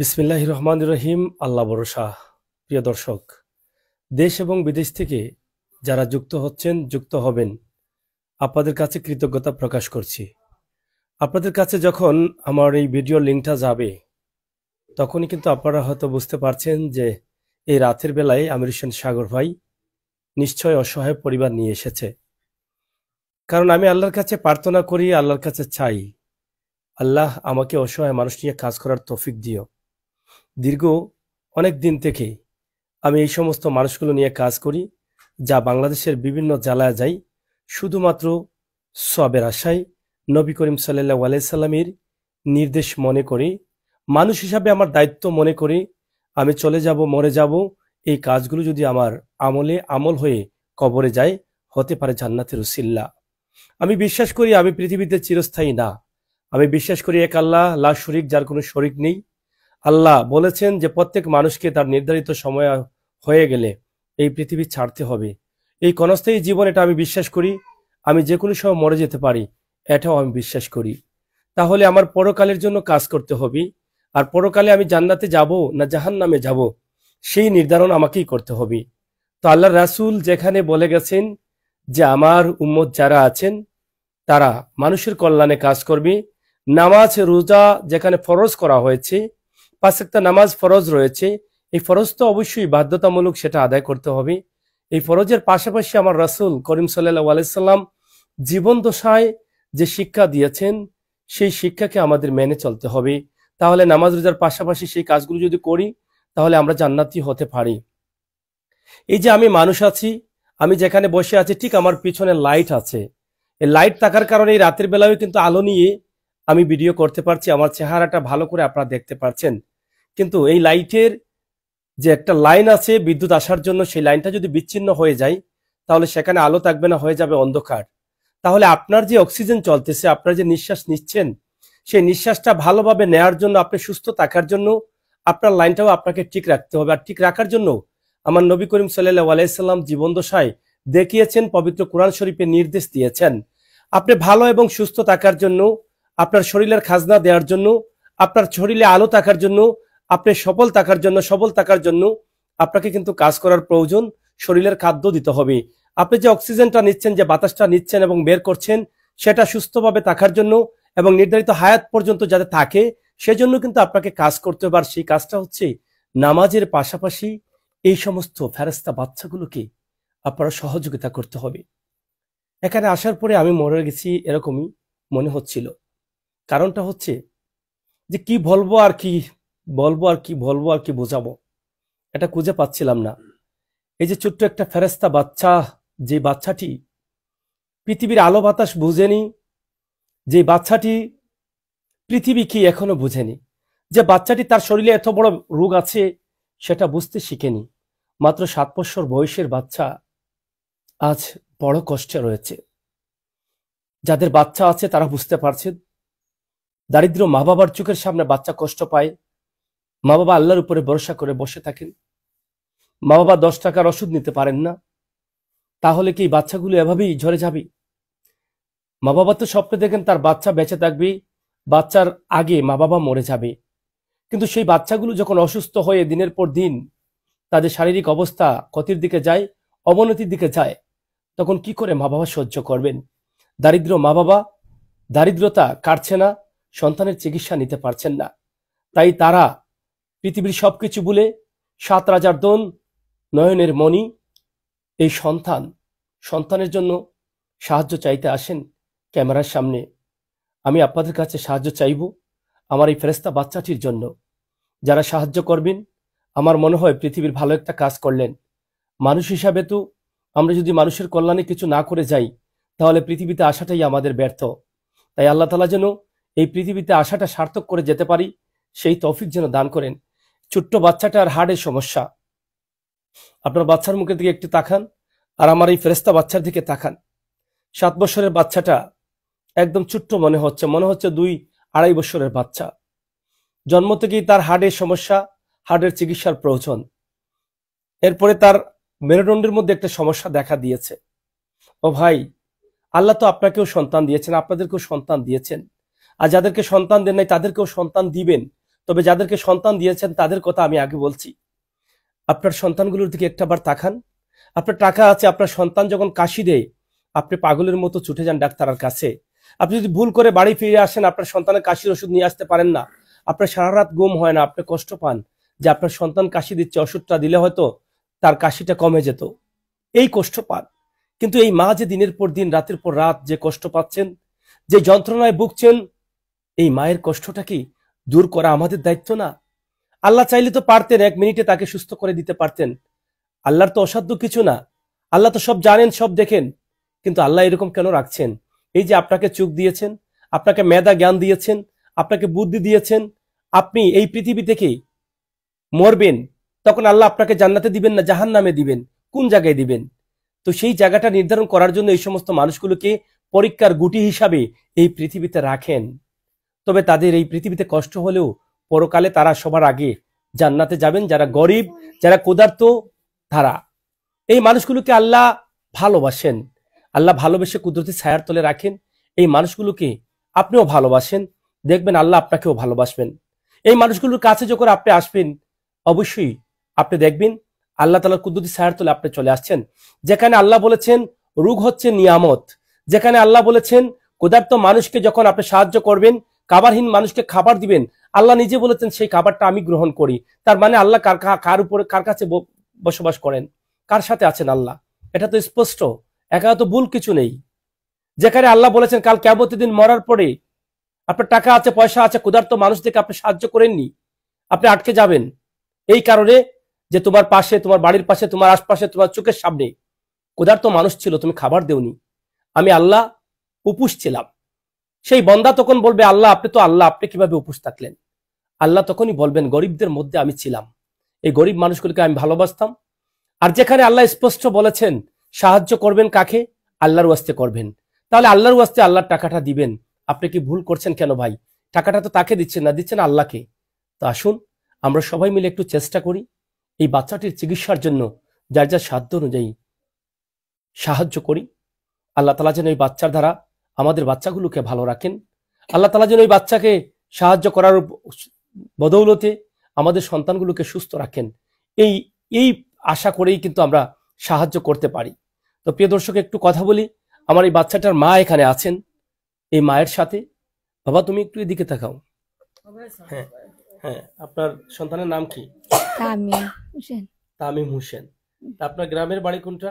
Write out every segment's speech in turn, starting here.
বিসমিল্লাহ রহমান রহিম আল্লাহ শাহ প্রিয় দর্শক দেশ এবং বিদেশ থেকে যারা যুক্ত হচ্ছেন যুক্ত হবেন আপনাদের কাছে কৃতজ্ঞতা প্রকাশ করছি আপনাদের কাছে যখন আমার এই ভিডিও লিঙ্কটা যাবে তখনই কিন্তু আপনারা হয়তো বুঝতে পারছেন যে এই রাতের বেলায় আমির হোসেন সাগর ভাই নিশ্চয় অসহায় পরিবার নিয়ে এসেছে কারণ আমি আল্লাহর কাছে প্রার্থনা করি আল্লাহর কাছে চাই আল্লাহ আমাকে অসহায় মানুষ নিয়ে কাজ করার তৌফিক দিও দীর্ঘ অনেক দিন থেকে আমি এই সমস্ত মানুষগুলো নিয়ে কাজ করি যা বাংলাদেশের বিভিন্ন জেলায় যাই শুধুমাত্র সবের আশায় নবী করিম সাল্লাহ আলাইসাল্লামের নির্দেশ মনে করে মানুষ হিসাবে আমার দায়িত্ব মনে করে আমি চলে যাব মরে যাব এই কাজগুলো যদি আমার আমলে আমল হয়ে কবরে যায় হতে পারে জান্নাতের উসিল্লা আমি বিশ্বাস করি আমি পৃথিবীতে চিরস্থায়ী না আমি বিশ্বাস করি এক আল্লাহ লা শরিক যার কোনো শরিক নেই আল্লাহ বলেছেন যে প্রত্যেক মানুষকে তার নির্ধারিত সময় হয়ে গেলে এই পৃথিবী ছাড়তে হবে এই কনস্থায়ী জীবন এটা আমি বিশ্বাস করি আমি যে কোনো সময় মরে যেতে পারি এটাও আমি বিশ্বাস করি তাহলে আমার পরকালের জন্য কাজ করতে হবে আর পরকালে আমি জান্নাতে যাব না জাহান নামে যাব সেই নির্ধারণ আমাকেই করতে হবে তো আল্লাহ রাসুল যেখানে বলে গেছেন যে আমার উম্মত যারা আছেন তারা মানুষের কল্যাণে কাজ করবে নামাজ রোজা যেখানে ফরজ করা হয়েছে পাঁচ একটা নামাজ ফরজ রয়েছে এই ফরজ তো অবশ্যই বাধ্যতামূলক সেটা আদায় করতে হবে এই ফরজের পাশাপাশি আমার রাসুল করিম সাল্লাহ আলাইসাল্লাম জীবন দশায় যে শিক্ষা দিয়েছেন সেই শিক্ষাকে আমাদের মেনে চলতে হবে তাহলে নামাজ রোজার পাশাপাশি সেই কাজগুলো যদি করি তাহলে আমরা জান্নাতি হতে পারি এই যে আমি মানুষ আছি আমি যেখানে বসে আছি ঠিক আমার পিছনে লাইট আছে এই লাইট থাকার কারণে এই রাতের বেলায়ও কিন্তু আলো নিয়ে আমি ভিডিও করতে পারছি আমার চেহারাটা ভালো করে আপনারা দেখতে পাচ্ছেন কিন্তু এই লাইটের যে একটা লাইন আছে বিদ্যুৎ আসার জন্য সেই লাইনটা যদি বিচ্ছিন্ন হয়ে যায় তাহলে সেখানে আলো থাকবে না হয়ে যাবে অন্ধকার তাহলে আপনার যে অক্সিজেন চলতেছে আপনার যে নিঃশ্বাস নিচ্ছেন সেই নিঃশ্বাসটা ভালোভাবে নেয়ার জন্য আপনি সুস্থ থাকার জন্য আপনার লাইনটাও আপনাকে ঠিক রাখতে হবে আর ঠিক রাখার জন্য আমার নবী করিম সাল্লাহ আলাইসাল্লাম জীবনদশায় দেখিয়েছেন পবিত্র কোরআন শরীফে নির্দেশ দিয়েছেন আপনি ভালো এবং সুস্থ থাকার জন্য আপনার শরীরের খাজনা দেওয়ার জন্য আপনার শরীরে আলো থাকার জন্য আপনি সফল থাকার জন্য সবল থাকার জন্য আপনাকে কিন্তু কাজ করার প্রয়োজন শরীরের খাদ্য দিতে হবে আপনি যে অক্সিজেনটা নিচ্ছেন যে বাতাসটা নিচ্ছেন এবং বের করছেন সেটা সুস্থভাবে থাকার জন্য এবং নির্ধারিত হায়াত পর্যন্ত যাতে থাকে সেজন্য কিন্তু আপনাকে কাজ করতে হবে আর সেই কাজটা হচ্ছে নামাজের পাশাপাশি এই সমস্ত ফেরাস্তা বাচ্চাগুলোকে আপনারা সহযোগিতা করতে হবে এখানে আসার পরে আমি মরে গেছি এরকমই মনে হচ্ছিল কারণটা হচ্ছে যে কি বলবো আর কি বলবো আর কি বলবো আর কি বোঝাবো এটা খুঁজে পাচ্ছিলাম না এই যে ছোট্ট একটা ফেরেস্তা বাচ্চা যে বাচ্চাটি পৃথিবীর আলো বাতাস বুঝেনি যে বাচ্চাটি পৃথিবী কি এখনো বুঝেনি যে বাচ্চাটি তার শরীরে এত বড় রোগ আছে সেটা বুঝতে শিখেনি মাত্র সাত বছর বয়সের বাচ্চা আজ বড় কষ্টে রয়েছে যাদের বাচ্চা আছে তারা বুঝতে পারছে দারিদ্র মা বাবার চোখের সামনে বাচ্চা কষ্ট পায় মা বাবা আল্লাহর উপরে ভরসা করে বসে থাকেন মা বাবা দশ টাকার ওষুধ নিতে পারেন না তাহলে কি বাচ্চাগুলো এভাবেই ঝরে যাবে মা বাবা তো স্বপ্নে দেখেন তার বাচ্চা বেঁচে থাকবে বাচ্চার আগে মা বাবা মরে যাবে কিন্তু সেই বাচ্চাগুলো যখন অসুস্থ হয়ে দিনের পর দিন তাদের শারীরিক অবস্থা ক্ষতির দিকে যায় অবনতির দিকে যায় তখন কি করে মা বাবা সহ্য করবেন দারিদ্র মা বাবা দারিদ্রতা কাটছে না সন্তানের চিকিৎসা নিতে পারছেন না তাই তারা পৃথিবীর সবকিছু বলে সাত রাজার দোন নয়নের মণি এই সন্তান সন্তানের জন্য সাহায্য চাইতে আসেন ক্যামেরার সামনে আমি আপনাদের কাছে সাহায্য চাইব আমার এই ফেরেস্তা বাচ্চাটির জন্য যারা সাহায্য করবেন আমার মনে হয় পৃথিবীর ভালো একটা কাজ করলেন মানুষ হিসাবে তো আমরা যদি মানুষের কল্যাণে কিছু না করে যাই তাহলে পৃথিবীতে আসাটাই আমাদের ব্যর্থ তাই আল্লাহ তালা যেন এই পৃথিবীতে আশাটা সার্থক করে যেতে পারি সেই তৌফিক যেন দান করেন ছোট্ট বাচ্চাটার হার্টের সমস্যা আপনার বাচ্চার মুখের দিকে একটু তাকান আর আমার এই ফেরেস্তা বাচ্চার দিকে তাকান সাত বছরের বাচ্চাটা একদম ছোট্ট মনে হচ্ছে মনে হচ্ছে দুই আড়াই বছরের বাচ্চা জন্ম থেকেই তার হার্টের সমস্যা হার্টের চিকিৎসার প্রয়োজন এরপরে তার মেরুদণ্ডের মধ্যে একটা সমস্যা দেখা দিয়েছে ও ভাই আল্লাহ তো আপনাকেও সন্তান দিয়েছেন আপনাদেরকেও সন্তান দিয়েছেন আর যাদেরকে সন্তান দেন নাই তাদেরকেও সন্তান দিবেন তবে যাদেরকে সন্তান দিয়েছেন তাদের কথা আমি আগে বলছি আপনার সন্তানগুলোর দিকে একটাবার তাকান আপনার টাকা আছে আপনার সন্তান যখন কাশি দেয় আপনি পাগলের মতো ছুটে যান ডাক্তারের কাছে আপনি যদি ভুল করে বাড়ি ফিরে আসেন আপনার সন্তানের কাশির ওষুধ নিয়ে আসতে পারেন না আপনার সারা রাত গুম হয় না আপনি কষ্ট পান যে আপনার সন্তান কাশি দিচ্ছে ওষুধটা দিলে হয়তো তার কাশিটা কমে যেত এই কষ্ট পান কিন্তু এই মা যে দিনের পর দিন রাতের পর রাত যে কষ্ট পাচ্ছেন যে যন্ত্রণায় ভুগছেন এই মায়ের কষ্টটা কি দূর করা আমাদের দায়িত্ব না আল্লাহ চাইলে তো পারতেন এক মিনিটে তাকে সুস্থ করে দিতে পারতেন আল্লাহর তো অসাধ্য কিছু না আল্লাহ তো সব জানেন সব দেখেন কিন্তু আল্লাহ এরকম কেন রাখছেন এই যে আপনাকে চুখ দিয়েছেন আপনাকে মেধা জ্ঞান দিয়েছেন আপনাকে বুদ্ধি দিয়েছেন আপনি এই পৃথিবী থেকে মরবেন তখন আল্লাহ আপনাকে জান্নাতে দিবেন না জাহান নামে দিবেন কোন জায়গায় দিবেন তো সেই জায়গাটা নির্ধারণ করার জন্য এই সমস্ত মানুষগুলোকে পরীক্ষার গুটি হিসাবে এই পৃথিবীতে রাখেন তবে তাদের এই পৃথিবীতে কষ্ট হলেও পরকালে তারা সবার আগে জান্নাতে যাবেন যারা গরিব যারা কোদার্থ তারা এই মানুষগুলোকে আল্লাহ ভালোবাসেন আল্লাহ ভালোবেসে কুদরতি ছায়ার তলে রাখেন এই মানুষগুলোকে আপনিও ভালোবাসেন দেখবেন আল্লাহ আপনাকেও ভালোবাসবেন এই মানুষগুলোর কাছে যখন আপনি আসবেন অবশ্যই আপনি দেখবেন আল্লাহ তালার কুদরতি ছায়ার তলে আপনি চলে আসছেন যেখানে আল্লাহ বলেছেন রোগ হচ্ছে নিয়ামত যেখানে আল্লাহ বলেছেন কোদার্থ মানুষকে যখন আপনি সাহায্য করবেন কাবারহীন মানুষকে খাবার দিবেন আল্লাহ নিজে বলেছেন সেই খাবারটা আমি গ্রহণ করি তার মানে আল্লাহ কার কার উপরে কার কাছে বসবাস করেন কার সাথে আছেন আল্লাহ এটা তো স্পষ্ট একা তো ভুল কিছু নেই যেখানে আল্লাহ বলেছেন কাল কেমতি দিন মরার পরে আপনার টাকা আছে পয়সা আছে ক্ষুধার্ত মানুষদেরকে আপনি সাহায্য করেননি আপনি আটকে যাবেন এই কারণে যে তোমার পাশে তোমার বাড়ির পাশে তোমার আশপাশে তোমার চোখের সামনে ক্ষুধার্ত মানুষ ছিল তুমি খাবার দেওনি আমি আল্লাহ উপুস ছিলাম সেই বন্দা তখন বলবে আল্লাহ আপনি তো আল্লাহ আপনি কিভাবে উপোস থাকলেন আল্লাহ তখনই বলবেন গরিবদের মধ্যে আমি ছিলাম এই গরিব মানুষগুলিকে আমি ভালোবাসতাম আর যেখানে আল্লাহ স্পষ্ট বলেছেন সাহায্য করবেন কাকে আল্লাহর ওয়াস্তে করবেন তাহলে আল্লাহর ওয়াস্তে আল্লাহর টাকাটা দিবেন আপনি কি ভুল করছেন কেন ভাই টাকাটা তো তাকে দিচ্ছেন না দিচ্ছেন আল্লাহকে তো আসুন আমরা সবাই মিলে একটু চেষ্টা করি এই বাচ্চাটির চিকিৎসার জন্য যার যার সাধ্য অনুযায়ী সাহায্য করি আল্লাহ তালা যেন এই বাচ্চার দ্বারা আমাদের বাচ্চাগুলোকে ভালো রাখেন আল্লাহ তালা যেন ওই বাচ্চাকে সাহায্য করার বদৌলতে আমাদের সন্তানগুলোকে সুস্থ রাখেন এই এই আশা করেই কিন্তু আমরা সাহায্য করতে পারি তো প্রিয় দর্শক একটু কথা বলি আমার এই বাচ্চাটার মা এখানে আছেন এই মায়ের সাথে বাবা তুমি একটু এদিকে থাকাও হ্যাঁ হ্যাঁ আপনার সন্তানের নাম কি তামিম হোসেন তামিম হোসেন আপনার গ্রামের বাড়ি কোনটা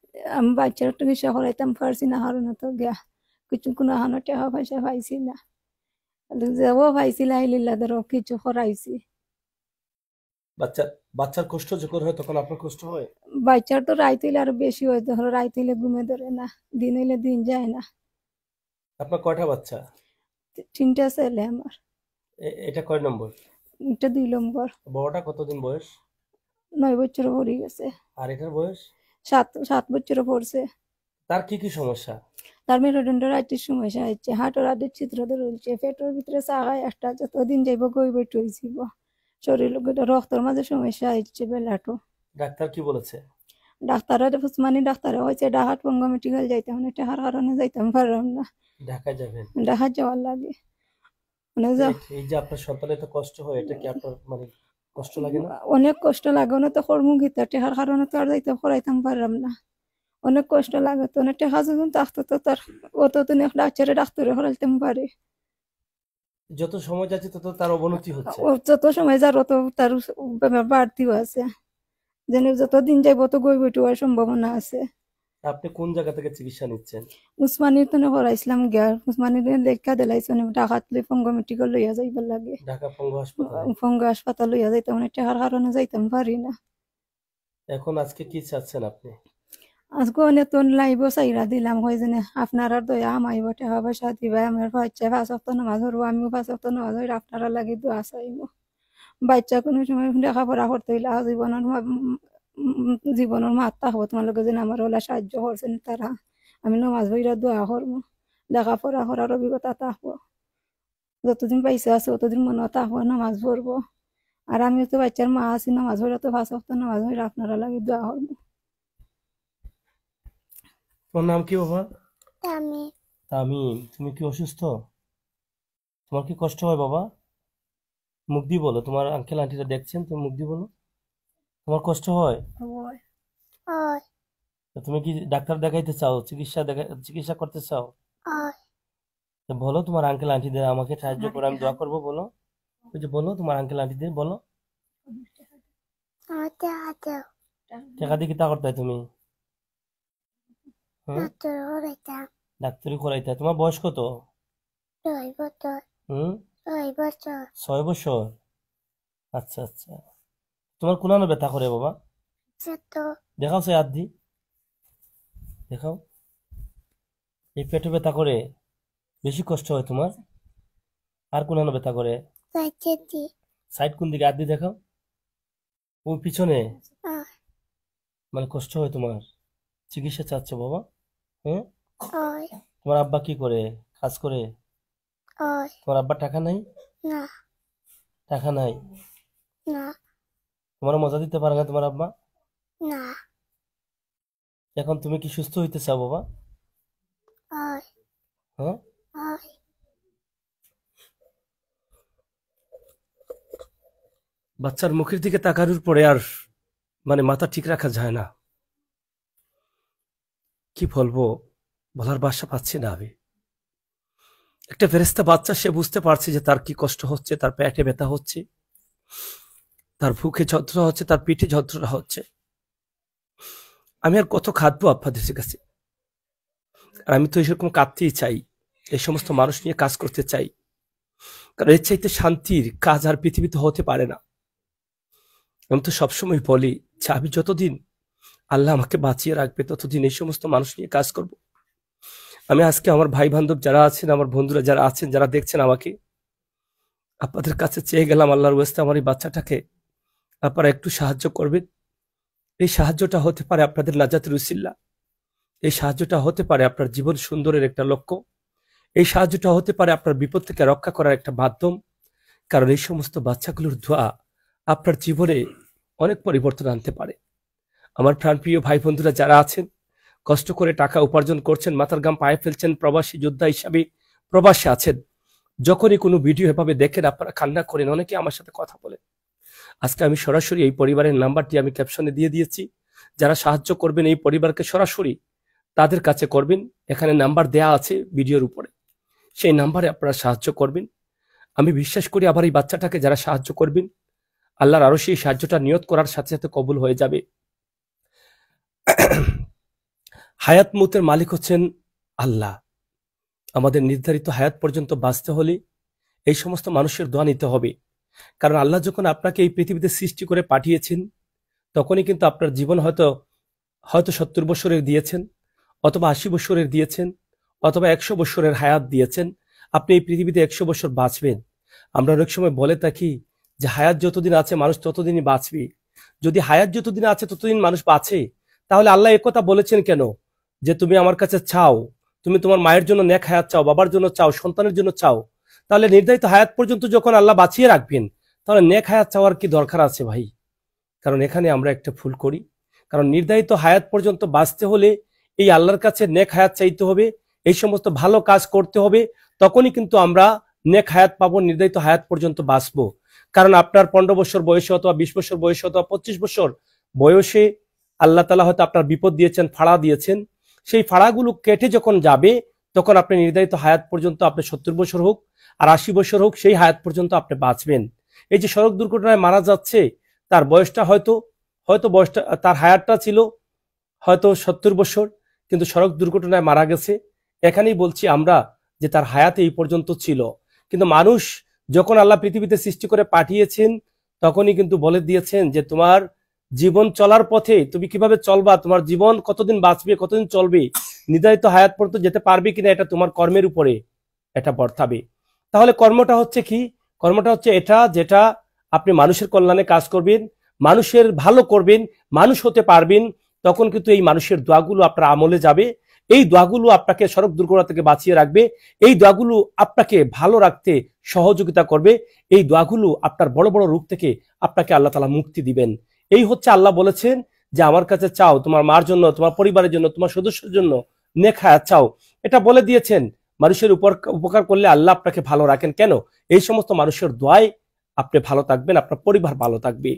আমি বাচ্চার তো কিছু হইতাম পারছি না হারানো তো গিয়া কিছু কোনো হানো টেহা পয়সা পাইছি না যাব পাইছি লাইলিল্লা ধরো কিছু হরাইছি বাচ্চা বাচ্চার কষ্ট যখন হয় তখন আপনার কষ্ট হয় বাচ্চার তো রাইতে হইলে আরো বেশি হয় ধরো রাইতে হইলে ঘুমে ধরে না দিন হইলে দিন যায় না আপনার কয়টা বাচ্চা তিনটা ছেলে আমার এটা কয় নম্বর এটা দুই নম্বর বড়টা কতদিন বয়স নয় বছর পড়ে গেছে আর এটার বয়স সাত সাত বছরে পড়ছে তার কি কি সমস্যা তার মেরুদণ্ডের আইটির সমস্যা হচ্ছে হাটের আটের চিত্র ধরছে পেটের ভিতরে চাগায় একটা যতদিন যাইব গইবে টইছিব শরীর রক্তের মাঝে সমস্যা হচ্ছে বেলাটো ডাক্তার কি বলেছে ডাক্তাররা ফুসমানি মানে ডাক্তার হয়েছে ডাহাট পঙ্গ মেডিকেল যাইতাম না টাহার কারণে যাইতাম পারলাম না ঢাকা যাবেন ঢাকা যাওয়ার লাগে মানে এই যে আপনার সন্তানের তো কষ্ট হয় এটা কি আপনার মানে কষ্ট লাগে না অনেক কষ্ট লাগে না তো কর্মগীতা টেহার কারণে তো আর যাইতে করাইতাম পারলাম না অনেক কষ্ট লাগে তো না টেহা যখন থাকতো তো তার অত তো অনেক ডাক্তারে ডাক্তারে হরাইতাম পারে যত সময় যাচ্ছে তত তার অবনতি হচ্ছে যত সময় যার অত তার বাড়তিও আছে যেন যত দিন যাইব তত গই বইটুয়ার সম্ভাবনা আছে আপনি কোন জায়গা থেকে চিকিৎসা নিচ্ছেন উসমানীর তনে পড়াইছিলাম গ্যার উসমানীর লেখা দিলাইছে ঢাকা তুলে ফঙ্গ মেডিকেল লইয়া যাইবার লাগে ঢাকা ফঙ্গ হাসপাতাল ফঙ্গ হাসপাতাল লইয়া যাইতাম মানে টেহার কারণে যাইতাম পারি না এখন আজকে কি চাচ্ছেন আপনি আজকে অনেক তন লাইব সাইরা দিলাম হয় আপনার আর দয়া আমাইব টাকা পয়সা দিবা আমার বাচ্চা পাঁচ সপ্তাহ নামাজ হরবো আমিও পাঁচ সপ্তাহ নামাজ হইলে আপনারা লাগে দোয়া চাইব বাচ্চা কোনো সময় দেখা পড়া করতে হইলে জীবনের জীবনের মাত্রা হব তোমার লোকের যেন আমার ওলা সাহায্য করছেন তারা আমি নমাজ বইরা দোয়া করবো লেখাপড়া করার অভিজ্ঞতা হব যতদিন পাইসা আছে ততদিন মনে থাকবো নামাজ পড়বো আর আমিও তো বাচ্চার মা আছি নামাজ পড়া তো ভাষা হতো নামাজ পড়া আপনারা লাগে দোয়া করবো তোমার নাম কি বাবা তামিম তামিম তুমি কি অসুস্থ তোমার কি কষ্ট হয় বাবা মুখ দিয়ে বলো তোমার আঙ্কেল আন্টিরা দেখছেন তুমি মুখ দিয়ে বলো তোমার কষ্ট হয় তুমি কি ডাক্তার দেখাইতে চাও চিকিৎসা চিকিৎসা করতে চাও বলো তোমার আঙ্কেল আন্টিদের আমাকে সাহায্য করে আমি আচ্ছা। দোয়া করবো বলো ওই যে বলো তোমার আঙ্কেল আন্টিদের বলো টাকা দিয়ে কি তা করতে তুমি হ্যাঁ? ডাক্তারি করাইতে তোমার বয়স কত ছয় বছর আচ্ছা আচ্ছা তোমার কোলানো ব্যথা করে বাবা দেখাও সে হাত দি দেখাও এই পেটে ব্যথা করে বেশি কষ্ট হয় তোমার আর কোলানো ব্যথা করে সাইড কোন দিকে হাত দি দেখাও ওই পিছনে মানে কষ্ট হয় তোমার চিকিৎসা চাচ্ছে বাবা হ্যাঁ তোমার আব্বা কি করে কাজ করে তোমার আব্বার টাকা নাই টাকা নাই না তোমার মজা দিতে পারে না তোমার আব্বা না এখন তুমি কি সুস্থ হইতে চাও বাবা হ্যাঁ? বাচ্চার মুখের দিকে তাকানোর পরে আর মানে মাথা ঠিক রাখা যায় না কি বলবো বলার বাসা পাচ্ছি না আমি একটা ফেরেস্তা বাচ্চা সে বুঝতে পারছে যে তার কি কষ্ট হচ্ছে তার পেটে ব্যথা হচ্ছে তার বুকে যন্ত্রণা হচ্ছে তার পিঠে যন্ত্রণা হচ্ছে আমি আর কত খাদবো আপনাদের কাছে আর আমি তো এইরকম কাঁদতেই চাই এই সমস্ত মানুষ নিয়ে কাজ করতে চাই কারণ এর চাইতে শান্তির কাজ আর পৃথিবীতে হতে পারে না আমি তো সবসময় বলি যে আমি যতদিন আল্লাহ আমাকে বাঁচিয়ে রাখবে ততদিন এই সমস্ত মানুষ নিয়ে কাজ করব আমি আজকে আমার ভাই বান্ধব যারা আছেন আমার বন্ধুরা যারা আছেন যারা দেখছেন আমাকে আপনাদের কাছে চেয়ে গেলাম আল্লাহর ওয়েস্তে আমার এই বাচ্চাটাকে আপনারা একটু সাহায্য করবেন এই সাহায্যটা হতে পারে আপনাদের লাজাত রুসিল্লা এই সাহায্যটা হতে পারে আপনার জীবন সুন্দরের একটা লক্ষ্য এই সাহায্যটা হতে পারে আপনার বিপদ থেকে রক্ষা করার একটা মাধ্যম কারণ এই সমস্ত বাচ্চাগুলোর ধোয়া আপনার জীবনে অনেক পরিবর্তন আনতে পারে আমার প্রাণপ্রিয় ভাই বন্ধুরা যারা আছেন কষ্ট করে টাকা উপার্জন করছেন মাথার গাম পায়ে ফেলছেন প্রবাসী যোদ্ধা হিসাবে প্রবাসে আছেন যখনই কোনো ভিডিও এভাবে দেখেন আপনারা কান্না করেন অনেকে আমার সাথে কথা বলেন আজকে আমি সরাসরি এই পরিবারের নাম্বারটি আমি ক্যাপশনে দিয়ে দিয়েছি যারা সাহায্য করবেন এই পরিবারকে সরাসরি তাদের কাছে করবেন এখানে নাম্বার দেয়া আছে ভিডিওর উপরে সেই নাম্বারে আপনারা সাহায্য করবেন আমি বিশ্বাস করি আবার এই বাচ্চাটাকে যারা সাহায্য করবেন আল্লাহর আরও সেই সাহায্যটা নিয়ত করার সাথে সাথে কবুল হয়ে যাবে হায়াত মুতের মালিক হচ্ছেন আল্লাহ আমাদের নির্ধারিত হায়াত পর্যন্ত বাঁচতে হলে এই সমস্ত মানুষের দোয়া নিতে হবে কারণ আল্লাহ যখন আপনাকে এই পৃথিবীতে সৃষ্টি করে পাঠিয়েছেন তখনই কিন্তু আপনার জীবন হয়তো হয়তো সত্তর বছরের দিয়েছেন অথবা আশি বছরের দিয়েছেন অথবা একশো বছরের হায়াত দিয়েছেন আপনি এই পৃথিবীতে একশো বছর বাঁচবেন আমরা অনেক সময় বলে থাকি যে হায়াত যতদিন আছে মানুষ ততদিনই বাঁচবে যদি হায়াত যতদিন আছে ততদিন মানুষ বাঁচে তাহলে আল্লাহ কথা বলেছেন কেন যে তুমি আমার কাছে চাও তুমি তোমার মায়ের জন্য নেক হায়াত চাও বাবার জন্য চাও সন্তানের জন্য চাও তাহলে নির্ধারিত হায়াত পর্যন্ত যখন আল্লাহ বাঁচিয়ে রাখবেন তাহলে নেক হায়াত চাওয়ার কি দরকার আছে ভাই কারণ এখানে আমরা একটা ভুল করি কারণ নির্ধারিত হায়াত পর্যন্ত বাঁচতে হলে এই আল্লাহর কাছে নেক হায়াত চাইতে হবে এই সমস্ত ভালো কাজ করতে হবে তখনই কিন্তু আমরা নেক হায়াত পাবো নির্ধারিত হায়াত পর্যন্ত বাঁচব কারণ আপনার পনেরো বছর বয়সে অথবা বিশ বছর বয়সে অথবা পঁচিশ বছর বয়সে আল্লাহ তালা হয়তো আপনার বিপদ দিয়েছেন ফাড়া দিয়েছেন সেই ফাড়াগুলো কেটে যখন যাবে তখন আপনি নির্ধারিত হায়াত পর্যন্ত আপনি সত্তর বছর হোক আর আশি বছর হোক সেই হায়াত পর্যন্ত আপনি বাঁচবেন এই যে সড়ক দুর্ঘটনায় মারা যাচ্ছে তার বয়সটা হয়তো হয়তো বয়সটা তার হায়ারটা ছিল হয়তো সত্তর বছর কিন্তু সড়ক দুর্ঘটনায় মারা গেছে এখানেই বলছি আমরা যে তার হায়াত এই পর্যন্ত ছিল কিন্তু মানুষ যখন আল্লাহ পৃথিবীতে সৃষ্টি করে পাঠিয়েছেন তখনই কিন্তু বলে দিয়েছেন যে তোমার জীবন চলার পথে তুমি কিভাবে চলবা তোমার জীবন কতদিন বাঁচবে কতদিন চলবে নির্ধারিত হায়াত পর্যন্ত যেতে পারবে কিনা এটা তোমার কর্মের উপরে এটা বর্তাবে তাহলে কর্মটা হচ্ছে কি কর্মটা হচ্ছে এটা যেটা আপনি মানুষের কল্যাণে কাজ করবেন মানুষের ভালো করবেন মানুষ হতে পারবেন তখন কিন্তু এই মানুষের দোয়াগুলো আপনার আমলে যাবে এই দোয়াগুলো আপনাকে সড়ক দুর্ঘটনা থেকে বাঁচিয়ে রাখবে এই দোয়াগুলো আপনাকে ভালো রাখতে সহযোগিতা করবে এই দোয়াগুলো আপনার বড় বড় রূপ থেকে আপনাকে আল্লাহ তালা মুক্তি দিবেন এই হচ্ছে আল্লাহ বলেছেন যে আমার কাছে চাও তোমার মার জন্য তোমার পরিবারের জন্য তোমার সদস্যের জন্য নেখা চাও এটা বলে দিয়েছেন মানুষের উপর উপকার করলে আল্লাহ আপনাকে ভালো রাখেন কেন এই সমস্ত মানুষের দোয়ায় আপনি ভালো থাকবেন আপনার পরিবার ভালো থাকবে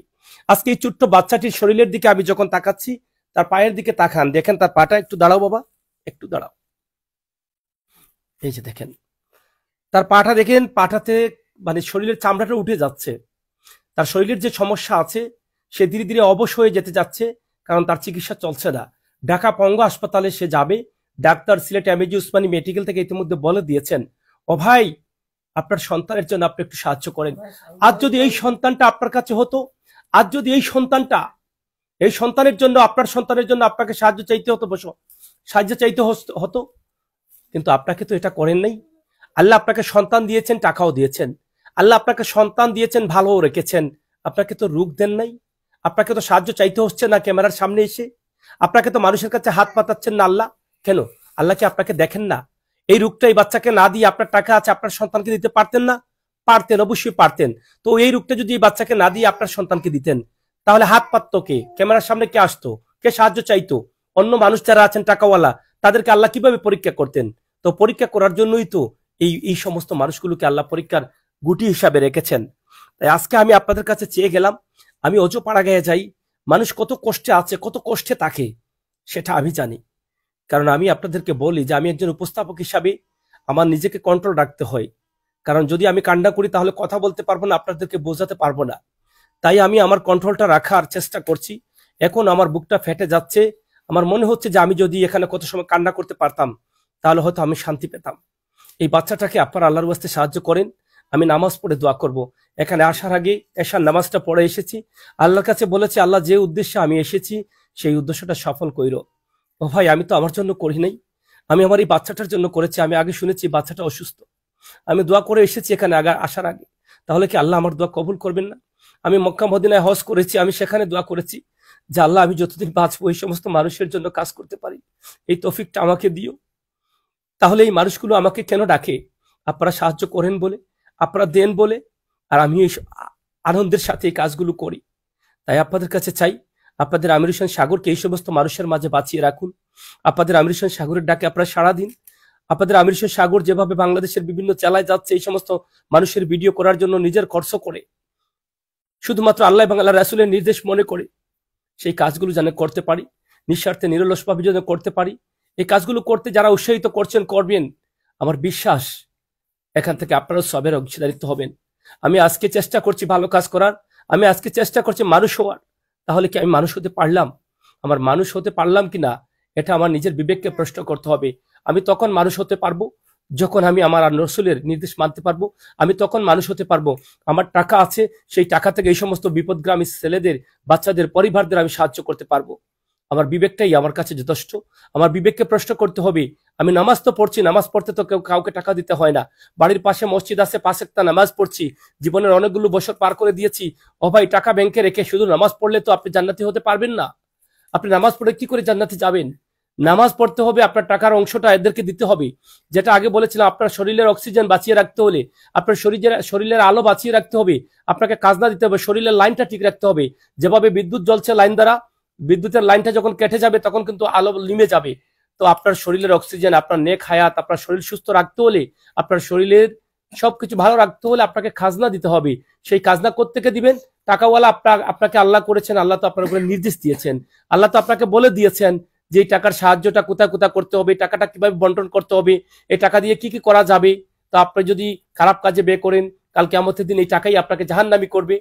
আজকে এই ছোট্ট বাচ্চাটির শরীরের দিকে আমি যখন তাকাচ্ছি তার পায়ের দিকে তাকান দেখেন তার পাটা একটু দাঁড়াও বাবা একটু দাঁড়াও এই যে দেখেন তার পাটা দেখেন পাটাতে মানে শরীরের চামড়াটা উঠে যাচ্ছে তার শরীরের যে সমস্যা আছে সে ধীরে ধীরে অবশ হয়ে যেতে যাচ্ছে কারণ তার চিকিৎসা চলছে না ঢাকা পঙ্গ হাসপাতালে সে যাবে ডাক্তার সিলেট এমএজি উসমানী মেডিকেল থেকে ইতিমধ্যে বলে দিয়েছেন ও ভাই আপনার সন্তানের জন্য আপনি একটু সাহায্য করেন আজ যদি এই সন্তানটা আপনার কাছে হতো আজ যদি এই সন্তানটা এই সন্তানের জন্য আপনার সন্তানের জন্য আপনাকে সাহায্য চাইতে হতো বসো সাহায্য চাইতে হতো কিন্তু আপনাকে তো এটা করেন নাই আল্লাহ আপনাকে সন্তান দিয়েছেন টাকাও দিয়েছেন আল্লাহ আপনাকে সন্তান দিয়েছেন ভালোও রেখেছেন আপনাকে তো রুখ দেন নাই আপনাকে তো সাহায্য চাইতে হচ্ছে না ক্যামেরার সামনে এসে আপনাকে তো মানুষের কাছে হাত পাতাচ্ছেন না আল্লাহ কেন আল্লাহ কি আপনাকে দেখেন না এই রোগটা এই বাচ্চাকে না দিয়ে আপনার টাকা আছে আপনার সন্তানকে দিতে পারতেন না পারতেন অবশ্যই পারতেন তো এই রোগটা যদি এই বাচ্চাকে না দিয়ে আপনার সন্তানকে দিতেন তাহলে হাত পাততো কে ক্যামেরার সামনে কে আসতো কে সাহায্য চাইতো অন্য মানুষ যারা আছেন টাকাওয়ালা তাদেরকে আল্লাহ কিভাবে পরীক্ষা করতেন তো পরীক্ষা করার জন্যই তো এই এই সমস্ত মানুষগুলোকে আল্লাহ পরীক্ষার গুটি হিসাবে রেখেছেন তাই আজকে আমি আপনাদের কাছে চেয়ে গেলাম আমি অজ পাড়া গায়ে যাই মানুষ কত কষ্টে আছে কত কষ্টে থাকে সেটা আমি জানি কারণ আমি আপনাদেরকে বলি যে আমি একজন উপস্থাপক হিসাবে আমার নিজেকে কন্ট্রোল রাখতে হয় কারণ যদি আমি কান্ডা করি তাহলে কথা বলতে পারবো না আপনাদেরকে বোঝাতে পারবো না তাই আমি আমার কন্ট্রোলটা রাখার চেষ্টা করছি এখন আমার বুকটা ফেটে যাচ্ছে আমার মনে হচ্ছে যে আমি যদি এখানে কত সময় কান্না করতে পারতাম তাহলে হয়তো আমি শান্তি পেতাম এই বাচ্চাটাকে আপনার আল্লাহর বাস্তে সাহায্য করেন আমি নামাজ পড়ে দোয়া করব। এখানে আসার আগে এসার নামাজটা পড়ে এসেছি আল্লাহর কাছে বলেছে আল্লাহ যে উদ্দেশ্যে আমি এসেছি সেই উদ্দেশ্যটা সফল করিল ও ভাই আমি তো আমার জন্য করি নাই আমি আমার এই বাচ্চাটার জন্য করেছি আমি আগে শুনেছি বাচ্চাটা অসুস্থ আমি দোয়া করে এসেছি এখানে আগা আসার আগে তাহলে কি আল্লাহ আমার দোয়া কবুল করবেন না আমি মক্কা মদিনায় হজ করেছি আমি সেখানে দোয়া করেছি যে আল্লাহ আমি যতদিন বাঁচবো এই সমস্ত মানুষের জন্য কাজ করতে পারি এই তফিকটা আমাকে দিও তাহলে এই মানুষগুলো আমাকে কেন ডাকে আপনারা সাহায্য করেন বলে আপনারা দেন বলে আর আমি আনন্দের সাথে এই কাজগুলো করি তাই আপনাদের কাছে চাই আপনাদের আমির হোসেন সাগরকে এই সমস্ত মানুষের মাঝে বাঁচিয়ে রাখুন আপনাদের আমির হোসেন সাগরের ডাকে আপনারা সারা দিন আপনাদের আমির হোসেন সাগর যেভাবে বাংলাদেশের বিভিন্ন চালায় যাচ্ছে এই সমস্ত মানুষের ভিডিও করার জন্য নিজের খরচ করে শুধুমাত্র আল্লাহ বাংলা রাসুলের নির্দেশ মনে করে সেই কাজগুলো যেন করতে পারি নিঃস্বার্থে নিরলসভাবে যেন করতে পারি এই কাজগুলো করতে যারা উৎসাহিত করছেন করবেন আমার বিশ্বাস এখান থেকে আপনারা সবের অংশীদারিত্ব হবেন আমি আজকে চেষ্টা করছি ভালো কাজ করার আমি আজকে চেষ্টা করছি মানুষ হওয়ার তাহলে কি আমি মানুষ হতে পারলাম আমার মানুষ হতে পারলাম কি না এটা আমার নিজের বিবেককে প্রশ্ন করতে হবে আমি তখন মানুষ হতে পারবো যখন আমি আমার নসুলের নির্দেশ মানতে পারবো আমি তখন মানুষ হতে পারবো আমার টাকা আছে সেই টাকা থেকে এই সমস্ত বিপদগ্রামী ছেলেদের বাচ্চাদের পরিবারদের আমি সাহায্য করতে পারবো আমার বিবেকটাই আমার কাছে যথেষ্ট আমার বিবেককে প্রশ্ন করতে হবে আমি নামাজ তো পড়ছি নামাজ পড়তে তো কেউ কাউকে টাকা দিতে হয় না বাড়ির পাশে মসজিদ আছে পাশে একটা নামাজ পড়ছি জীবনের অনেকগুলো বছর পার করে দিয়েছি ও ভাই টাকা ব্যাংকে রেখে শুধু নামাজ পড়লে তো আপনি জান্নাতি হতে পারবেন না আপনি নামাজ পড়ে কি করে জান্নাতে যাবেন নামাজ পড়তে হবে আপনার টাকার অংশটা এদেরকে দিতে হবে যেটা আগে বলেছিলাম আপনার শরীরের অক্সিজেন বাঁচিয়ে রাখতে হলে আপনার শরীরের শরীরের আলো বাঁচিয়ে রাখতে হবে আপনাকে কাজ না দিতে হবে শরীরের লাইনটা ঠিক রাখতে হবে যেভাবে বিদ্যুৎ জ্বলছে লাইন দ্বারা বিদ্যুতের লাইনটা যখন কেটে যাবে তখন কিন্তু আলো নিমে যাবে তো আপনার শরীরের অক্সিজেন আপনার নেক হায়াত আপনার শরীর সুস্থ রাখতে হলে আপনার শরীরের সবকিছু ভালো রাখতে হলে আপনাকে খাজনা দিতে হবে সেই খাজনা কোত্থেকে দিবেন টাকাওয়ালা আপনার আপনাকে আল্লাহ করেছেন আল্লাহ তো আপনার উপরে নির্দেশ দিয়েছেন আল্লাহ তো আপনাকে বলে দিয়েছেন যে এই টাকার সাহায্যটা কোথায় কোথায় করতে হবে টাকাটা কিভাবে বন্টন করতে হবে এই টাকা দিয়ে কি কি করা যাবে তো আপনি যদি খারাপ কাজে বে করেন কালকে আমাদের দিন এই টাকাই আপনাকে জাহান্নামি করবে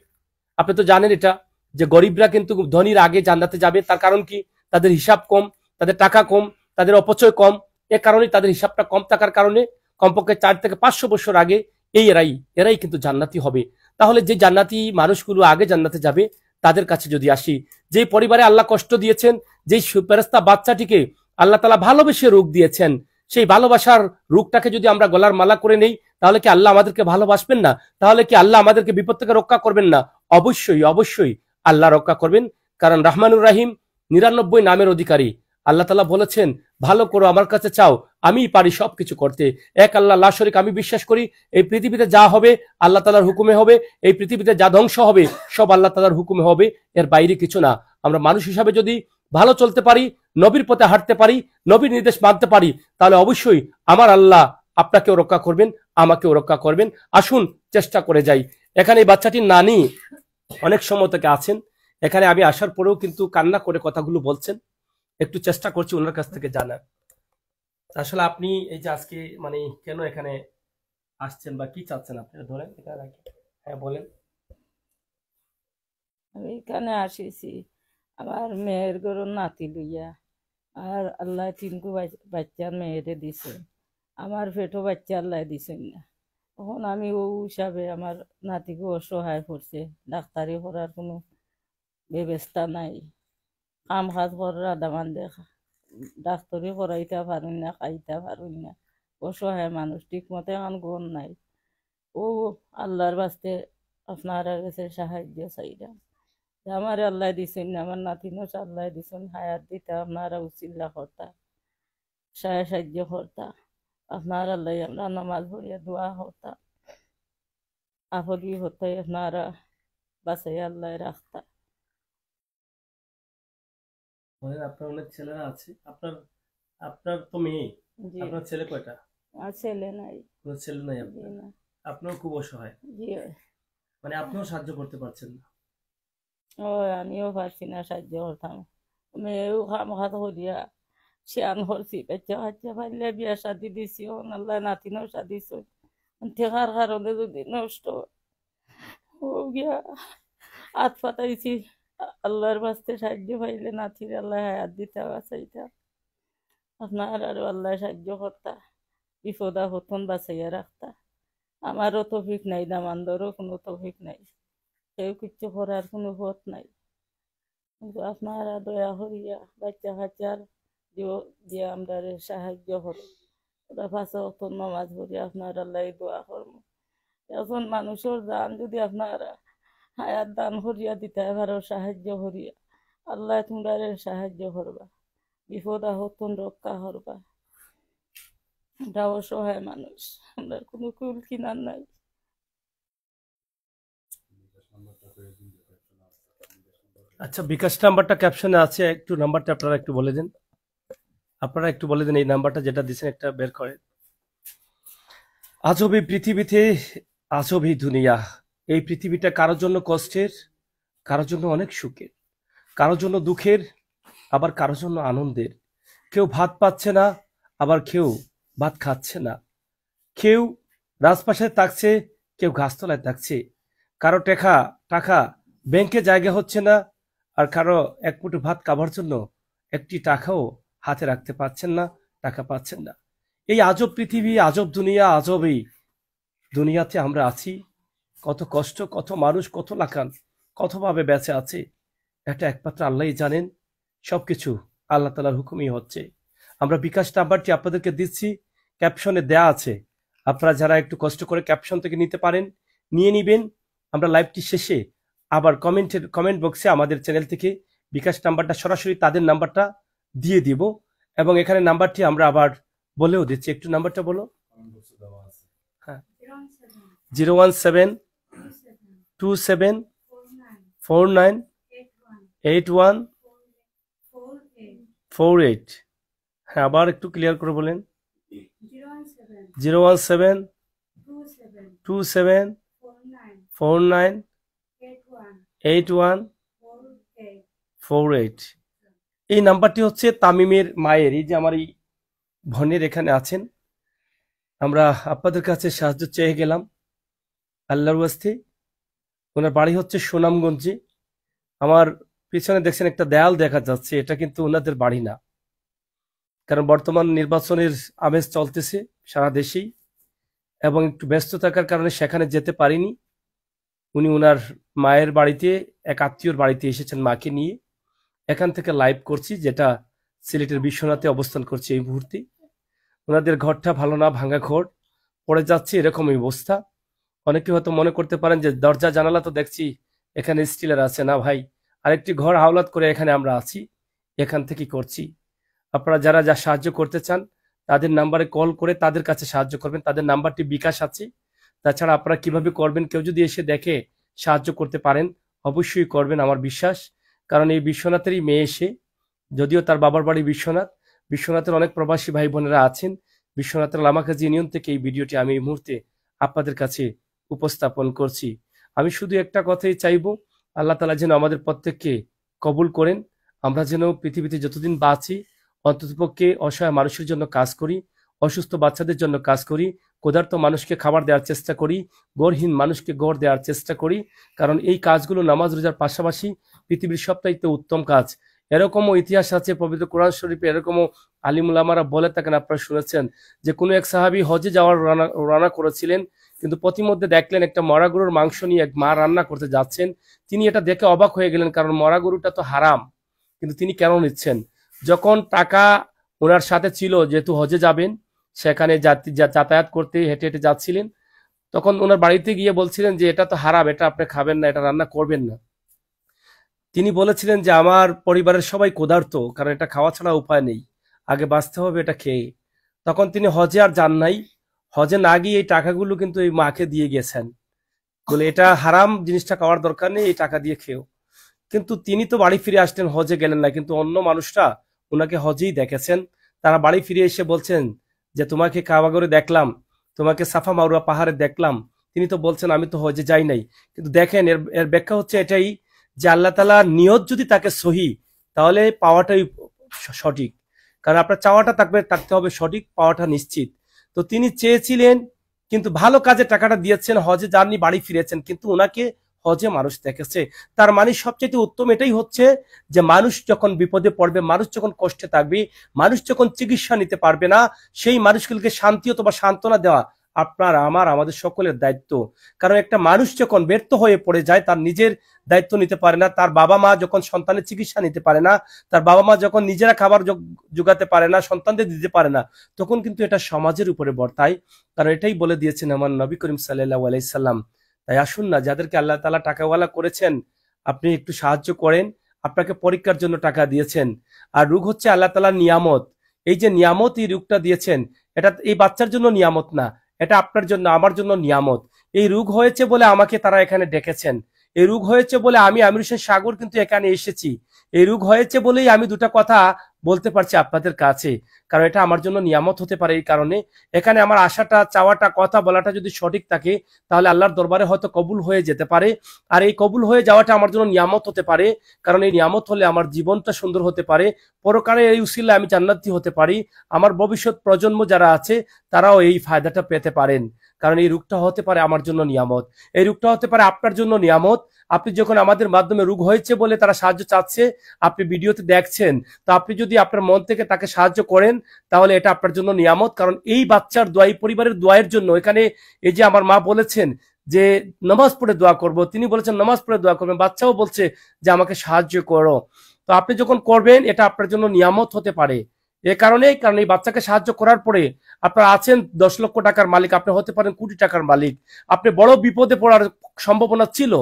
আপনি তো জানেন এটা যে গরিবরা কিন্তু ধনীর আগে জান্নাতে যাবে তার কারণ কি তাদের হিসাব কম তাদের টাকা কম তাদের অপচয় কম এ কারণে তাদের হিসাবটা কম থাকার কারণে কমপক্ষে চার থেকে পাঁচশো বছর আগে এই এরাই এরাই কিন্তু জান্নাতি হবে তাহলে যে জান্নাতি মানুষগুলো আগে জান্নাতে যাবে তাদের কাছে যদি আসি যে পরিবারে আল্লাহ কষ্ট দিয়েছেন যেই সুপেরাস্তা বাচ্চাটিকে আল্লাহ তালা ভালোবেসে রোগ দিয়েছেন সেই ভালোবাসার রোগটাকে যদি আমরা গলার মালা করে নেই তাহলে কি আল্লাহ আমাদেরকে ভালোবাসবেন না তাহলে কি আল্লাহ আমাদেরকে বিপদ থেকে রক্ষা করবেন না অবশ্যই অবশ্যই আল্লাহ রক্ষা করবেন কারণ রহমানুর রাহিম নিরানব্বই নামের অধিকারী আল্লাহ তালা বলেছেন ভালো করো আমার কাছে চাও আমি পারি সব কিছু করতে এক আল্লাহ লাশরিক আমি বিশ্বাস করি এই পৃথিবীতে যা হবে আল্লাহ তালার হুকুমে হবে এই পৃথিবীতে যা ধ্বংস হবে সব আল্লাহ তালার হুকুমে হবে এর বাইরে কিছু না আমরা মানুষ হিসাবে যদি ভালো চলতে পারি নবীর পথে হাঁটতে পারি নবীর নির্দেশ মানতে পারি তাহলে অবশ্যই আমার আল্লাহ আপনাকেও রক্ষা করবেন আমাকেও রক্ষা করবেন আসুন চেষ্টা করে যাই এখানে এই বাচ্চাটির নানি অনেক সময় থেকে আছেন এখানে আমি আসার পরেও কিন্তু কান্না করে কথাগুলো বলছেন একটু চেষ্টা করছি ওনার কাছ থেকে জানার আসলে আপনি এই যে আজকে মানে কেন এখানে আসছেন বা কি চাচ্ছেন আপনি ধরেন এখানে হ্যাঁ বলেন আমি এখানে আসিছি আমার মেয়ের গরু নাতি লইয়া আর আল্লাহ তিনকু বাচ্চার মেয়েদের দিছে আমার ফেটো বাচ্চা আল্লাহ দিছেন না তখন আমি ও হিসাবে আমার নাতিকে অসহায় করছে ডাক্তারি করার কোনো ব্যবস্থা নাই কাম কাজ করার আদামান দেখা ডাক্তারি করাইতে পারেন না খাইতে পারেন না অসহায় মানুষ ঠিক মতে এখন গণ নাই ও আল্লাহর বাস্তে আপনার কাছে সাহায্য চাইলাম আমার আল্লাহ দিছেন আমার নাতিনও আল্লাহ দিছেন হায়াত দিতা আপনারা উচিল্লা কর্তা সাহায্য কর্তা আমরা নামাজ দোয়া আপনারা বাসাই আল্লাহ রাখতা আপনার অনেক ছেলেরা আছে আপনার আপনার তো মেয়ে আপনার ছেলে কয়টা আমার ছেলে নাই কোনো ছেলে নাই আপনার আপনার খুব অসহায় মানে আপনিও সাহায্য করতে পারছেন না ও আমিও পারছি না সাহায্য করতাম মেয়েও খাম খাত শিয়ান সি বেচা হাচ্চা পারলে বিয়া শাদি দিছি ও আল্লাহ নাতিনও শাদিছ ঠেকার কারণে যদি নষ্ট ও গিয়া আত পাতাইছি আল্লাহর বাস্তে সাহায্য পাইলে নাতির আল্লাহ হায়াত দিতে বাঁচাইতা আপনার আর আল্লাহ সাহায্য করতা বিপদা হতন বাঁচাইয়া রাখতা আমারও তফিক নাই দামান্দরও কোনো তফিক নাই কেউ কিচ্ছু করার কোনো পথ নাই কিন্তু আপনারা দয়া হরিয়া বাচ্চা কাচ্চার দিয়ে আমরা সাহায্য করো ওরা ফাঁসে অতন নামাজ পড়ি আপনার আল্লাহ দোয়া করবো এখন মানুষের দান যদি আপনারা হায়ার দান হরিয়া দিতে পারো সাহায্য হরিয়া আল্লাহ তোমরা সাহায্য করবা বিপদ আহতন রক্ষা করবা আমরা অসহায় মানুষ আমরা কোনো কুল কিনার নাই আচ্ছা বিকাশ নাম্বারটা ক্যাপশনে আছে একটু নাম্বারটা আপনারা একটু বলে দিন আপনারা একটু বলে দিন এই নাম্বারটা যেটা দিচ্ছেন একটা বের করে আজবি পৃথিবীতে আজবি দুনিয়া এই পৃথিবীটা কারোর জন্য কষ্টের কারোর জন্য অনেক সুখের কারোর জন্য দুঃখের আবার কারোর জন্য আনন্দের কেউ ভাত পাচ্ছে না আবার কেউ ভাত খাচ্ছে না কেউ রাজপাশে থাকছে কেউ ঘাসতলায় থাকছে কারো টেখা টাকা ব্যাংকে জায়গা হচ্ছে না আর কারো এক মুঠো ভাত খাবার জন্য একটি টাকাও হাতে রাখতে পাচ্ছেন না টাকা পাচ্ছেন না এই আজব পৃথিবী আজব দুনিয়া আজব এই দুনিয়াতে আমরা আছি কত কষ্ট কত মানুষ কত লাকান কতভাবে বেঁচে আছে এটা একমাত্র আল্লাহই জানেন সব কিছু আল্লাহ তালার হুকুমই হচ্ছে আমরা বিকাশ নাম্বারটি আপনাদেরকে দিচ্ছি ক্যাপশনে দেয়া আছে আপনারা যারা একটু কষ্ট করে ক্যাপশন থেকে নিতে পারেন নিয়ে নিবেন আমরা লাইভটি শেষে আবার কমেন্টের কমেন্ট বক্সে আমাদের চ্যানেল থেকে বিকাশ নাম্বারটা সরাসরি তাদের নাম্বারটা দিয়ে দিব এবং এখানে নাম্বারটি আমরা আবার বলেও দিচ্ছি একটু নাম্বারটা বলো হ্যাঁ zero one seven two seven four nine eight one four eight হ্যাঁ আবার একটু ক্লিয়ার করে বলেন zero one seven two seven four nine eight one four eight এই নাম্বারটি হচ্ছে তামিমের মায়ের এই যে আমার এই ভনের এখানে আছেন আমরা আপনাদের কাছে সাহায্য চেয়ে গেলাম আল্লাহর ওয়াস্তে ওনার বাড়ি হচ্ছে সুনামগঞ্জে আমার পিছনে দেখছেন একটা দেয়াল দেখা যাচ্ছে এটা কিন্তু ওনাদের বাড়ি না কারণ বর্তমান নির্বাচনের আমেজ চলতেছে সারা দেশেই এবং একটু ব্যস্ত থাকার কারণে সেখানে যেতে পারিনি উনি ওনার মায়ের বাড়িতে এক আত্মীয়র বাড়িতে এসেছেন মাকে নিয়ে এখান থেকে লাইভ করছি যেটা সিলেটের বিশ্বনাথে অবস্থান করছে এই মুহূর্তে ওনাদের ঘরটা ভালো না ভাঙা ঘর পড়ে যাচ্ছে এরকম অবস্থা অনেকে হয়তো মনে করতে পারেন যে দরজা জানালা তো দেখছি এখানে স্টিলের আছে না ভাই আরেকটি ঘর হাওলাত করে এখানে আমরা আছি এখান থেকে করছি আপনারা যারা যা সাহায্য করতে চান তাদের নাম্বারে কল করে তাদের কাছে সাহায্য করবেন তাদের নাম্বারটি বিকাশ আছে তাছাড়া আপনারা কিভাবে করবেন কেউ যদি এসে দেখে সাহায্য করতে পারেন অবশ্যই করবেন আমার বিশ্বাস কারণ এই বিশ্বনাথেরই মেয়ে সে যদিও তার বাবার বাড়ি বিশ্বনাথ বিশ্বনাথের অনেক প্রবাসী ভাই বোনেরা আছেন বিশ্বনাথের লামাকাজি ইউনিয়ন থেকে এই ভিডিওটি আমি এই মুহূর্তে আপনাদের কাছে উপস্থাপন করছি আমি শুধু একটা কথাই চাইব আল্লাহ তালা যেন আমাদের প্রত্যেককে কবুল করেন আমরা যেন পৃথিবীতে যতদিন বাঁচি অন্ততপক্ষে অসহায় মানুষের জন্য কাজ করি অসুস্থ বাচ্চাদের জন্য কাজ করি কোদার্থ মানুষকে খাবার দেওয়ার চেষ্টা করি গড়হীন মানুষকে গড় দেওয়ার চেষ্টা করি কারণ এই কাজগুলো নামাজ রোজার পাশাপাশি পৃথিবীর সবচাইতে উত্তম কাজ এরকমও ইতিহাস আছে পবিত্র কোরআন শরীফে এরকমও আলিমুলামারা বলে থাকেন আপনারা শুনেছেন যে কোনো এক সাহাবি হজে যাওয়ার রানা রান্না করেছিলেন কিন্তু প্রতিমধ্যে দেখলেন একটা মরা গরুর মাংস নিয়ে এক মা রান্না করতে যাচ্ছেন তিনি এটা দেখে অবাক হয়ে গেলেন কারণ মরা গরুটা তো হারাম কিন্তু তিনি কেন নিচ্ছেন যখন টাকা ওনার সাথে ছিল যেহেতু হজে যাবেন সেখানে যাতায়াত করতে হেঁটে হেঁটে যাচ্ছিলেন তখন ওনার বাড়িতে গিয়ে বলছিলেন যে এটা তো হারাম এটা আপনি খাবেন না এটা রান্না করবেন না তিনি বলেছিলেন যে আমার পরিবারের সবাই কোদার্থ কারণ এটা খাওয়া ছাড়া উপায় নেই আগে বাঁচতে হবে এটা খেয়ে তখন তিনি হজে আর যান নাই হজে না গিয়ে এই টাকাগুলো কিন্তু এই মাকে দিয়ে গেছেন বলে এটা হারাম জিনিসটা খাওয়ার দরকার নেই এই টাকা দিয়ে খেয়েও কিন্তু তিনি তো বাড়ি ফিরে আসলেন হজে গেলেন না কিন্তু অন্য মানুষরা ওনাকে হজেই দেখেছেন তারা বাড়ি ফিরে এসে বলছেন যে তোমাকে কাবাগরে দেখলাম তোমাকে সাফা মাউরা পাহাড়ে দেখলাম তিনি তো বলছেন আমি তো হজে যাই নাই কিন্তু দেখেন এর এর ব্যাখ্যা হচ্ছে এটাই যে আল্লাহ তালা নিয়ত যদি তাকে সহি তাহলে পাওয়াটাই সঠিক কারণ আপনার চাওয়াটা থাকবে থাকতে হবে সঠিক পাওয়াটা নিশ্চিত তো তিনি চেয়েছিলেন কিন্তু ভালো কাজে টাকাটা দিয়েছেন হজে যাননি বাড়ি ফিরেছেন কিন্তু ওনাকে হজে মানুষ দেখেছে তার মানে সবচেয়ে উত্তম এটাই হচ্ছে যে মানুষ যখন বিপদে পড়বে মানুষ যখন কষ্টে থাকবে মানুষ যখন চিকিৎসা নিতে পারবে না সেই মানুষগুলিকে শান্তি অথবা সান্ত্বনা দেওয়া আপনার আমার আমাদের সকলের দায়িত্ব কারণ একটা মানুষ যখন ব্যর্থ হয়ে পড়ে যায় তার নিজের দায়িত্ব নিতে পারে না তার বাবা মা যখন সন্তানের চিকিৎসা নিতে পারে না তার বাবা মা যখন নিজেরা খাবার যোগাতে পারে না সন্তানদের দিতে পারে না তখন কিন্তু এটা সমাজের উপরে বর্তায় কারণ এটাই বলে দিয়েছেন আমার নবী করিম সাল্লাহ আলাইসাল্লাম তাই আসুন না যাদেরকে আল্লাহ তালা টাকাওয়ালা করেছেন আপনি একটু সাহায্য করেন আপনাকে পরীক্ষার জন্য টাকা দিয়েছেন আর রোগ হচ্ছে আল্লাহ তালা নিয়ামত এই যে নিয়ামত এই রোগটা দিয়েছেন এটা এই বাচ্চার জন্য নিয়ামত না এটা আপনার জন্য আমার জন্য নিয়ামত এই রোগ হয়েছে বলে আমাকে তারা এখানে ডেকেছেন এই রোগ হয়েছে বলে আমি আমির সাগর কিন্তু এখানে এসেছি এই রোগ হয়েছে বলেই আমি দুটা কথা বলতে পারছি আপনাদের কাছে কারণ এটা আমার জন্য নিয়ামত হতে পারে এই কারণে এখানে আমার আশাটা চাওয়াটা কথা বলাটা যদি সঠিক থাকে তাহলে আল্লাহর দরবারে হয়তো কবুল হয়ে যেতে পারে আর এই কবুল হয়ে যাওয়াটা আমার জন্য নিয়ামত হতে পারে কারণ এই নিয়ামত হলে আমার জীবনটা সুন্দর হতে পারে পরকারে এই উসিলে আমি জান্নাতি হতে পারি আমার ভবিষ্যৎ প্রজন্ম যারা আছে তারাও এই ফায়দাটা পেতে পারেন কারণ এই রোগটা হতে পারে আমার জন্য নিয়ামত এই রোগটা হতে পারে আপনার জন্য নিয়ামত আপনি যখন আমাদের মাধ্যমে রোগ হয়েছে বলে তারা সাহায্য চাচ্ছে আপনি ভিডিওতে দেখছেন তো আপনি যদি আপনার মন থেকে তাকে সাহায্য করেন তাহলে এটা আপনার জন্য নিয়ামত কারণ এই বাচ্চার দোয়াই পরিবারের দোয়ের জন্য এখানে এই যে আমার মা বলেছেন যে নামাজ পড়ে দোয়া করব তিনি বলেছেন নামাজ পড়ে দোয়া করবেন বাচ্চাও বলছে যে আমাকে সাহায্য করো তো আপনি যখন করবেন এটা আপনার জন্য নিয়ামত হতে পারে এ কারণে কারণ এই বাচ্চাকে সাহায্য করার পরে আপনারা আছেন দশ লক্ষ টাকার মালিক আপনি হতে পারেন কোটি টাকার মালিক আপনি বড় বিপদে পড়ার সম্ভাবনা ছিল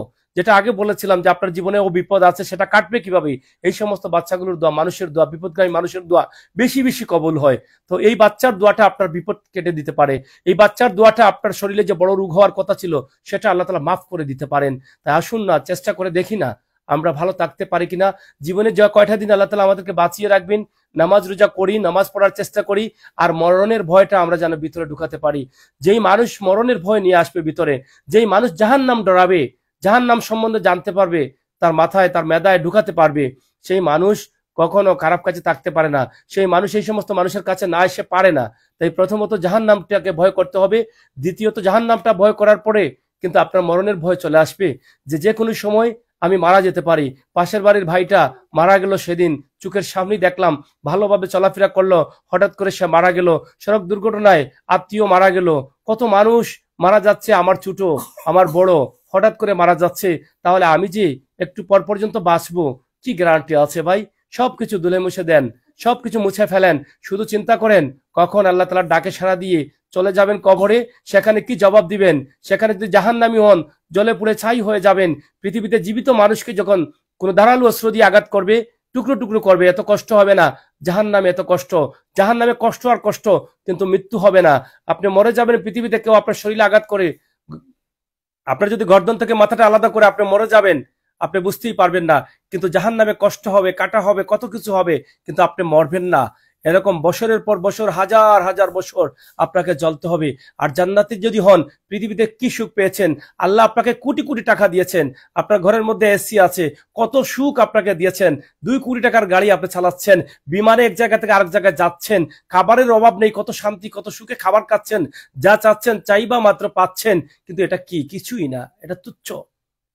যেটা আগে বলেছিলাম যে আপনার জীবনে ও বিপদ আছে সেটা কাটবে কিভাবে এই সমস্ত বাচ্চাগুলোর দোয়া মানুষের দোয়া বিপদগামী মানুষের দোয়া বেশি বেশি কবল হয় তো এই বাচ্চার দোয়াটা আপনার বিপদ কেটে দিতে পারে এই বাচ্চার দোয়াটা আপনার শরীরে যে বড় রোগ হওয়ার কথা ছিল সেটা আল্লাহ তালা মাফ করে দিতে পারেন তাই আসুন না চেষ্টা করে দেখি না আমরা ভালো থাকতে পারি কিনা জীবনে যা কয়টা দিন আল্লাহ তালা আমাদেরকে বাঁচিয়ে রাখবেন নামাজ রোজা করি নামাজ পড়ার চেষ্টা করি আর মরণের ভয়টা আমরা যেন ভিতরে ঢুকাতে পারি যেই মানুষ মরণের ভয় নিয়ে আসবে ভিতরে যেই মানুষ জাহান নাম ডরাবে যাহার নাম সম্বন্ধে জানতে পারবে তার মাথায় তার মেদায় ঢুকাতে পারবে সেই মানুষ কখনো খারাপ কাছে থাকতে পারে না সেই মানুষ এই সমস্ত মানুষের কাছে না এসে পারে না তাই প্রথমত জাহান নামটাকে ভয় করতে হবে দ্বিতীয়ত জাহান নামটা ভয় করার পরে কিন্তু আপনার মরণের ভয় চলে আসবে যে যে কোনো সময় আমি মারা যেতে পারি পাশের বাড়ির ভাইটা মারা গেল সেদিন চোখের সামনে দেখলাম ভালোভাবে চলাফেরা করলো হঠাৎ করে সে মারা গেল সড়ক দুর্ঘটনায় আত্মীয় মারা গেল কত মানুষ মারা যাচ্ছে আমার ছুটো আমার বড় হঠাৎ করে মারা যাচ্ছে তাহলে আমি যে একটু পর পর্যন্ত বাঁচবো কি গ্যারান্টি আছে ভাই সব কিছু দুলে মুছে দেন সব কিছু মুছে ফেলেন শুধু চিন্তা করেন কখন আল্লাহ তালার ডাকে সারা দিয়ে চলে যাবেন কবরে সেখানে কি জবাব দিবেন সেখানে যদি নামি হন জলে পুড়ে ছাই হয়ে যাবেন পৃথিবীতে জীবিত মানুষকে যখন কোনো ধারালু অস্ত্র দিয়ে আঘাত করবে টুকরো টুকরো করবে এত কষ্ট হবে না জাহান নামে এত কষ্ট জাহান নামে কষ্ট আর কষ্ট কিন্তু মৃত্যু হবে না আপনি মরে যাবেন পৃথিবীতে কেউ আপনার শরীরে আঘাত করে আপনার যদি গর্দন থেকে মাথাটা আলাদা করে আপনি মরে যাবেন আপনি বুঝতেই পারবেন না কিন্তু জাহান নামে কষ্ট হবে কাটা হবে কত কিছু হবে কিন্তু আপনি মরবেন না এরকম বছরের পর বছর হাজার হাজার বছর আপনাকে জ্বলতে হবে আর জান্নাতি যদি হন পৃথিবীতে কি সুখ পেয়েছেন আল্লাহ আপনাকে কোটি কোটি টাকা দিয়েছেন আপনার ঘরের মধ্যে এসি আছে কত সুখ আপনাকে দিয়েছেন দুই কোটি টাকার গাড়ি আপনি চালাচ্ছেন বিমানে এক জায়গা থেকে আরেক জায়গায় যাচ্ছেন খাবারের অভাব নেই কত শান্তি কত সুখে খাবার খাচ্ছেন যা চাচ্ছেন চাইবা মাত্র পাচ্ছেন কিন্তু এটা কি কিছুই না এটা তুচ্ছ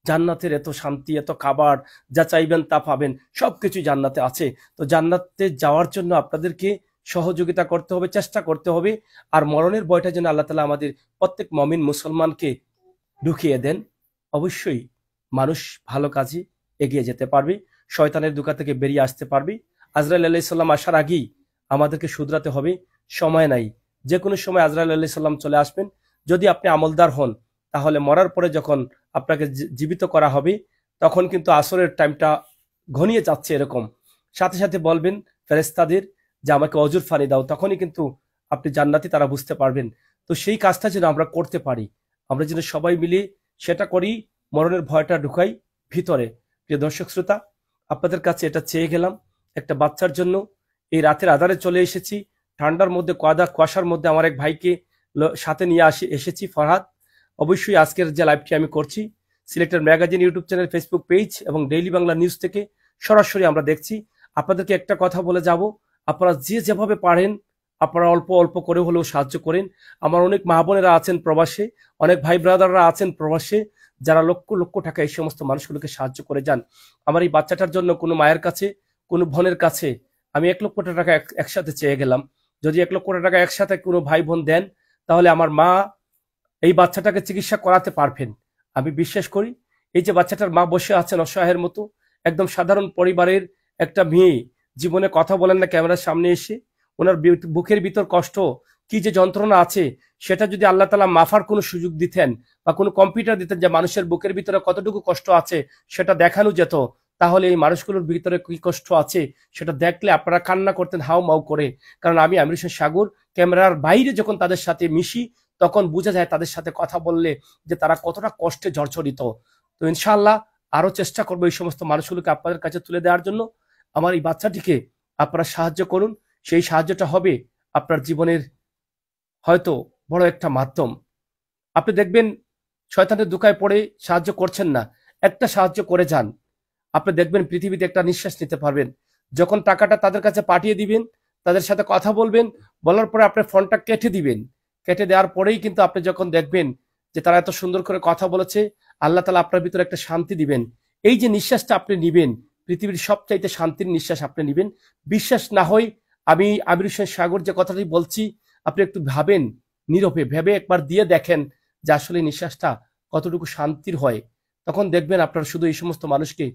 জান্নাতের এত শান্তি এত খাবার যা চাইবেন তা পাবেন সব কিছু জান্নাতে আছে তো জান্নাতে যাওয়ার জন্য আপনাদেরকে সহযোগিতা করতে হবে চেষ্টা করতে হবে আর মরণের বয়টা যেন আল্লাহ তালা আমাদের প্রত্যেক মমিন মুসলমানকে ঢুকিয়ে দেন অবশ্যই মানুষ ভালো কাজে এগিয়ে যেতে পারবে শয়তানের দুকা থেকে বেরিয়ে আসতে পারবে আজরাইল আলাইসাল্লাম আসার আগেই আমাদেরকে শুধরাতে হবে সময় নাই যে কোনো সময় আজরাইল আলাইসাল্লাম চলে আসবেন যদি আপনি আমলদার হন তাহলে মরার পরে যখন আপনাকে জীবিত করা হবে তখন কিন্তু আসরের টাইমটা ঘনিয়ে যাচ্ছে এরকম সাথে সাথে বলবেন ফেরেস্তাদের যে আমাকে অজুর ফানি দাও তখনই কিন্তু আপনি জান্নাতি তারা বুঝতে পারবেন তো সেই কাজটা যেন আমরা করতে পারি আমরা যেন সবাই মিলে সেটা করি মরণের ভয়টা ঢুকাই ভিতরে প্রিয় দর্শক শ্রোতা আপনাদের কাছে এটা চেয়ে গেলাম একটা বাচ্চার জন্য এই রাতের আধারে চলে এসেছি ঠান্ডার মধ্যে কয়দা কুয়াশার মধ্যে আমার এক ভাইকে সাথে নিয়ে আসি এসেছি ফরহাদ অবশ্যই আজকের যে লাইভটি আমি করছি selected magazine YouTube channel Facebook page এবং ডেইলি বাংলা নিউজ থেকে সরাসরি আমরা দেখছি আপনাদেরকে একটা কথা বলে যাব আপনারা যে যেভাবে পারেন আপনারা অল্প অল্প করে হলেও সাহায্য করেন আমার অনেক মা বোনেরা আছেন প্রবাসে অনেক ভাই ব্রাদাররা আছেন প্রবাসে যারা লক্ষ লক্ষ টাকা এই সমস্ত মানুষগুলোকে সাহায্য করে যান আমার এই বাচ্চাটার জন্য কোনো মায়ের কাছে কোনো বোনের কাছে আমি এক লক্ষ টাকা একসাথে চেয়ে গেলাম যদি এক লক্ষ টাকা একসাথে কোনো ভাই বোন দেন তাহলে আমার মা এই বাচ্চাটাকে চিকিৎসা করাতে পারবেন আমি বিশ্বাস করি এই যে বাচ্চাটার মা বসে আছেন অসহায়ের মতো একদম সাধারণ পরিবারের একটা মেয়ে জীবনে কথা বলেন না ক্যামেরার সামনে এসে ওনার বুকের ভিতর কষ্ট কি যে যন্ত্রণা আছে সেটা যদি আল্লাহ তালা মাফার কোনো সুযোগ দিতেন বা কোনো কম্পিউটার দিতেন যে মানুষের বুকের ভিতরে কতটুকু কষ্ট আছে সেটা দেখানো যেত তাহলে এই মানুষগুলোর ভিতরে কি কষ্ট আছে সেটা দেখলে আপনারা কান্না করতেন হাও মাউ করে কারণ আমি আমির সাগর ক্যামেরার বাইরে যখন তাদের সাথে মিশি তখন বোঝা যায় তাদের সাথে কথা বললে যে তারা কতটা কষ্টে জর্জরিত তো ইনশাল্লাহ আরও চেষ্টা করবো এই সমস্ত মানুষগুলোকে আপনাদের কাছে তুলে দেওয়ার জন্য আমার এই বাচ্চাটিকে আপনারা সাহায্য করুন সেই সাহায্যটা হবে আপনার জীবনের হয়তো বড় একটা মাধ্যম আপনি দেখবেন শয়তানের দুকায় পড়ে সাহায্য করছেন না একটা সাহায্য করে যান আপনি দেখবেন পৃথিবীতে একটা নিঃশ্বাস নিতে পারবেন যখন টাকাটা তাদের কাছে পাঠিয়ে দিবেন তাদের সাথে কথা বলবেন বলার পরে আপনার ফোনটা কেটে দিবেন কেটে দেওয়ার পরেই কিন্তু আপনি যখন দেখবেন যে তারা এত সুন্দর করে কথা বলেছে আল্লাহ তালা আপনার ভিতরে একটা শান্তি দিবেন এই যে নিঃশ্বাসটা আপনি নিবেন পৃথিবীর সবচাইতে শান্তির নিঃশ্বাস আপনি নিবেন বিশ্বাস না হয় আমি আমির হোসেন সাগর যে কথাটি বলছি আপনি একটু ভাবেন নীরবে ভেবে একবার দিয়ে দেখেন যে আসলে নিঃশ্বাসটা কতটুকু শান্তির হয় তখন দেখবেন আপনার শুধু এই সমস্ত মানুষকে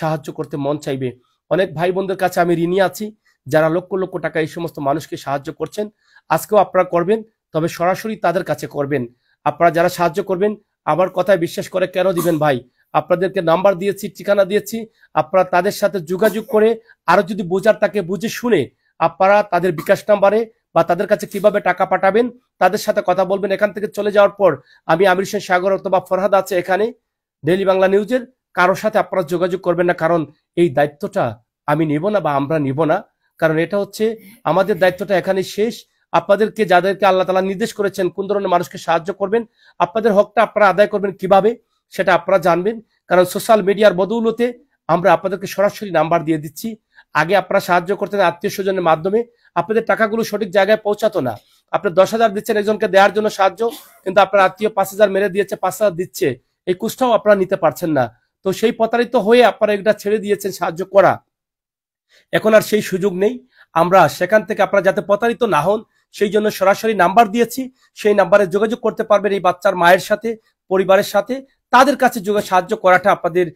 সাহায্য করতে মন চাইবে অনেক ভাই বোনদের কাছে আমি ঋণী আছি যারা লক্ষ লক্ষ টাকা এই সমস্ত মানুষকে সাহায্য করছেন আজকেও আপনারা করবেন তবে সরাসরি তাদের কাছে করবেন আপনারা যারা সাহায্য করবেন আমার কথায় বিশ্বাস করে কেন দিবেন ভাই আপনাদেরকে নাম্বার দিয়েছি ঠিকানা দিয়েছি আপনারা তাদের সাথে যোগাযোগ করে আরো যদি বোঝার তাকে বুঝে শুনে আপনারা তাদের বিকাশ নাম্বারে বা তাদের কাছে কিভাবে টাকা পাঠাবেন তাদের সাথে কথা বলবেন এখান থেকে চলে যাওয়ার পর আমি আমির সেন সাগর অথবা ফরহাদ আছে এখানে ডেলি বাংলা নিউজের কারোর সাথে আপনারা যোগাযোগ করবেন না কারণ এই দায়িত্বটা আমি নিব না বা আমরা নিব না কারণ এটা হচ্ছে আমাদের দায়িত্বটা এখানে শেষ আপনাদেরকে যাদেরকে আল্লাহ তালা নির্দেশ করেছেন কোন ধরনের মানুষকে সাহায্য করবেন আপনাদের হকটা আপনারা আদায় করবেন কিভাবে সেটা আপনারা জানবেন কারণ সোশ্যাল মিডিয়ার বদৌলতে আমরা আপনাদেরকে সরাসরি নাম্বার দিয়ে দিচ্ছি আগে আপনারা সাহায্য করতেন আত্মীয় স্বজনের মাধ্যমে আপনাদের টাকাগুলো সঠিক জায়গায় পৌঁছাতো না আপনি দশ হাজার দিচ্ছেন একজনকে দেওয়ার জন্য সাহায্য কিন্তু আপনার আত্মীয় পাঁচ হাজার মেরে দিয়েছে পাঁচ হাজার দিচ্ছে এই কুষ্টাও আপনারা নিতে পারছেন না তো সেই প্রতারিত হয়ে আপনারা এটা ছেড়ে দিয়েছেন সাহায্য করা এখন আর সেই সুযোগ নেই আমরা সেখান থেকে আপনারা যাতে প্রতারিত না হন সেই জন্য সরাসরি নাম্বার দিয়েছি সেই নাম্বারে যোগাযোগ করতে পারবেন এই বাচ্চার মায়ের সাথে পরিবারের সাথে তাদের কাছে যোগে সাহায্য করাটা আপনাদের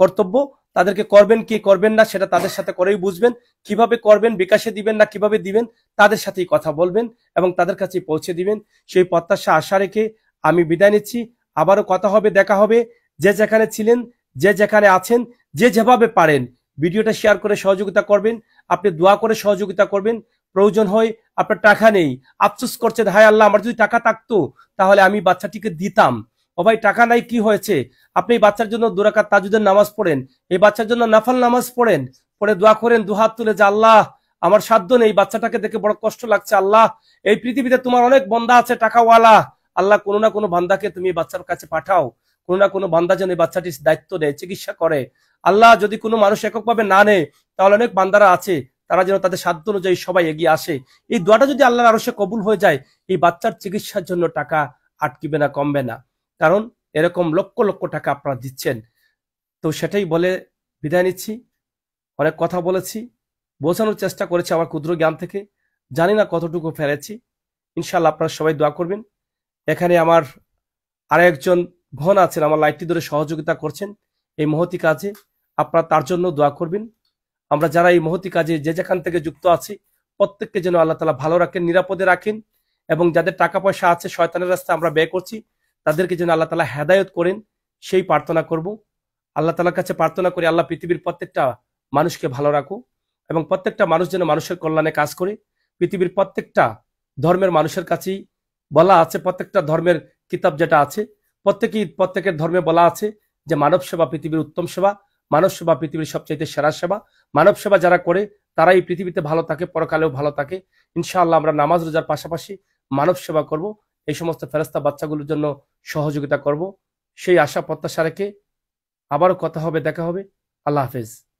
কর্তব্য তাদেরকে করবেন কি করবেন না সেটা তাদের সাথে করেই বুঝবেন কিভাবে করবেন বিকাশে দিবেন না কিভাবে দিবেন তাদের সাথেই কথা বলবেন এবং তাদের কাছেই পৌঁছে দিবেন সেই প্রত্যাশা আশা রেখে আমি বিদায় নিচ্ছি আবারও কথা হবে দেখা হবে যে যেখানে ছিলেন যে যেখানে আছেন যে যেভাবে পারেন ভিডিওটা শেয়ার করে সহযোগিতা করবেন আপনি দোয়া করে সহযোগিতা করবেন প্রয়োজন হয় আপনার টাকা নেই আফসোস করছেন হায় আল্লাহ আমার যদি টাকা থাকতো তাহলে আমি বাচ্চাটিকে দিতাম ও ভাই টাকা নাই কি হয়েছে আপনি বাচ্চার জন্য দুরাকার তাজুদের নামাজ পড়েন এই বাচ্চার জন্য নাফাল নামাজ পড়েন পরে দোয়া করেন দুহাত তুলে যে আল্লাহ আমার সাধ্য নেই বাচ্চাটাকে দেখে বড় কষ্ট লাগছে আল্লাহ এই পৃথিবীতে তোমার অনেক বন্ধা আছে টাকাওয়ালা আল্লাহ কোনো না কোনো বান্দাকে তুমি বাচ্চার কাছে পাঠাও কোনো না কোনো বান্দা যেন এই বাচ্চাটির দায়িত্ব নেয় চিকিৎসা করে আল্লাহ যদি কোনো মানুষ এককভাবে না নেয় তাহলে অনেক বান্দারা আছে তারা যেন তাদের সাধ্য অনুযায়ী সবাই এগিয়ে আসে এই দোয়াটা যদি আল্লাহর আরো সে কবুল হয়ে যায় এই বাচ্চার চিকিৎসার জন্য টাকা আটকিবে না কমবে না কারণ এরকম লক্ষ লক্ষ টাকা আপনারা দিচ্ছেন তো সেটাই বলে বিদায় নিচ্ছি অনেক কথা বলেছি বোঝানোর চেষ্টা করেছি আমার ক্ষুদ্র জ্ঞান থেকে জানি না কতটুকু ফেলেছি ইনশাল্লাহ আপনারা সবাই দোয়া করবেন এখানে আমার আরেকজন ভন আছেন আমার লাইটটি ধরে সহযোগিতা করছেন এই মহতি কাজে আপনারা তার জন্য দোয়া করবেন আমরা যারা এই মহতি কাজে যে যেখান থেকে যুক্ত আছি প্রত্যেককে যেন আল্লাহ তালা ভালো রাখেন নিরাপদে রাখেন এবং যাদের টাকা পয়সা আছে শয়তানের রাস্তায় আমরা ব্যয় করছি তাদেরকে যেন আল্লাহ তালা হেদায়ত করেন সেই প্রার্থনা করব আল্লাহ তালার কাছে প্রার্থনা করি আল্লাহ পৃথিবীর প্রত্যেকটা মানুষকে ভালো রাখো এবং প্রত্যেকটা মানুষ যেন মানুষের কল্যাণে কাজ করে পৃথিবীর প্রত্যেকটা ধর্মের মানুষের কাছেই বলা আছে প্রত্যেকটা ধর্মের কিতাব যেটা আছে প্রত্যেকেই প্রত্যেকের ধর্মে বলা আছে যে মানব সেবা পৃথিবীর উত্তম সেবা মানব সেবা পৃথিবীর সবচাইতে সেরা সেবা মানব সেবা যারা করে তারা এই পৃথিবীতে ভালো থাকে পরকালেও ভালো থাকে ইনশাআল্লাহ আমরা নামাজ রোজার পাশাপাশি মানব সেবা করব এই সমস্ত ফেরস্তা বাচ্চাগুলোর জন্য সহযোগিতা করব সেই আশা প্রত্যাশা রেখে আবারও কথা হবে দেখা হবে আল্লাহ হাফেজ